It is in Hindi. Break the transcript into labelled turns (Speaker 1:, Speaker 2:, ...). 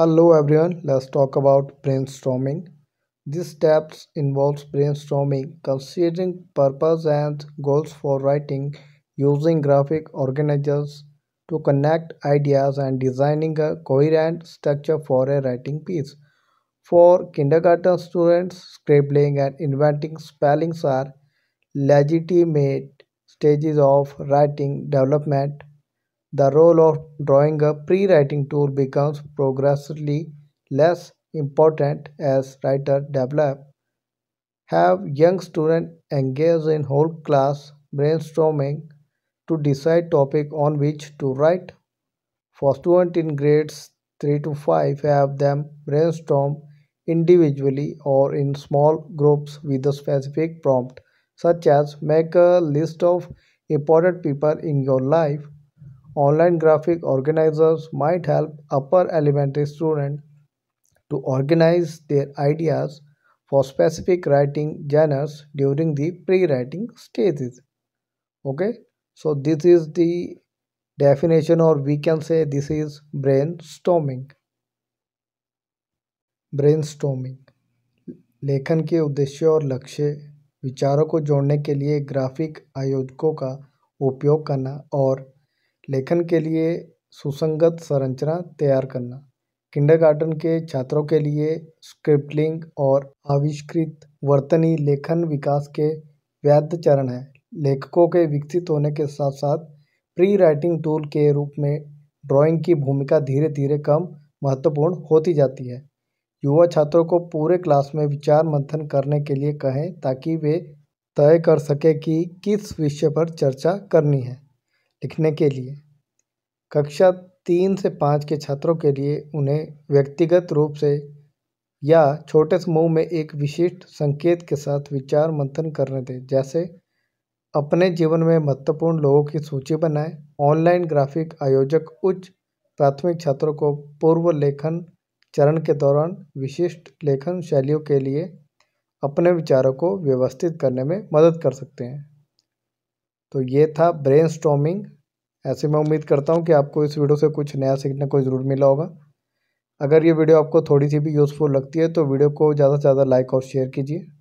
Speaker 1: Hello everyone, let's talk about brainstorming. This step involves brainstorming, considering purpose and goals for writing, using graphic organizers to connect ideas and designing a coherent structure for a writing piece. For kindergarten students, scribbling and inventing spellings are legitimate stages of writing development the role of drawing a pre-writing tool becomes progressively less important as writers develop. Have young students engage in whole class brainstorming to decide topic on which to write. For students in grades 3 to 5, have them brainstorm individually or in small groups with a specific prompt, such as make a list of important people in your life Online graphic organizers might help upper elementary student to organize their ideas for specific writing genres during the pre-writing stages. Okay, so this is the definition or we can say this is brainstorming. brainstorming लेखन के उद्देश्य और लक्ष्य विचारों को जोड़ने के लिए ग्राफिक आयोजकों का उपयोग करना और लेखन के लिए सुसंगत संरचना तैयार करना किंडरगार्टन के छात्रों के लिए स्क्रिप्टिंग और आविष्कृत वर्तनी लेखन विकास के वैध चरण हैं लेखकों के विकसित होने के साथ साथ प्री राइटिंग टूल के रूप में ड्राइंग की भूमिका धीरे धीरे कम महत्वपूर्ण होती जाती है युवा छात्रों को पूरे क्लास में विचार मंथन करने के लिए कहें ताकि वे तय कर सकें कि किस विषय पर चर्चा करनी है लिखने के लिए कक्षा तीन से पाँच के छात्रों के लिए उन्हें व्यक्तिगत रूप से या छोटे समूह में एक विशिष्ट संकेत के साथ विचार मंथन करने दें जैसे अपने जीवन में महत्वपूर्ण लोगों की सूची बनाएं ऑनलाइन ग्राफिक आयोजक उच्च प्राथमिक छात्रों को पूर्व लेखन चरण के दौरान विशिष्ट लेखन शैलियों के लिए अपने विचारों को व्यवस्थित करने में मदद कर सकते हैं तो ये था ब्रेन स्टॉमिंग ऐसे मैं उम्मीद करता हूँ कि आपको इस वीडियो से कुछ नया सीखने को ज़रूर मिला होगा अगर ये वीडियो आपको थोड़ी सी भी यूज़फुल लगती है तो वीडियो को ज़्यादा से ज़्यादा लाइक और शेयर कीजिए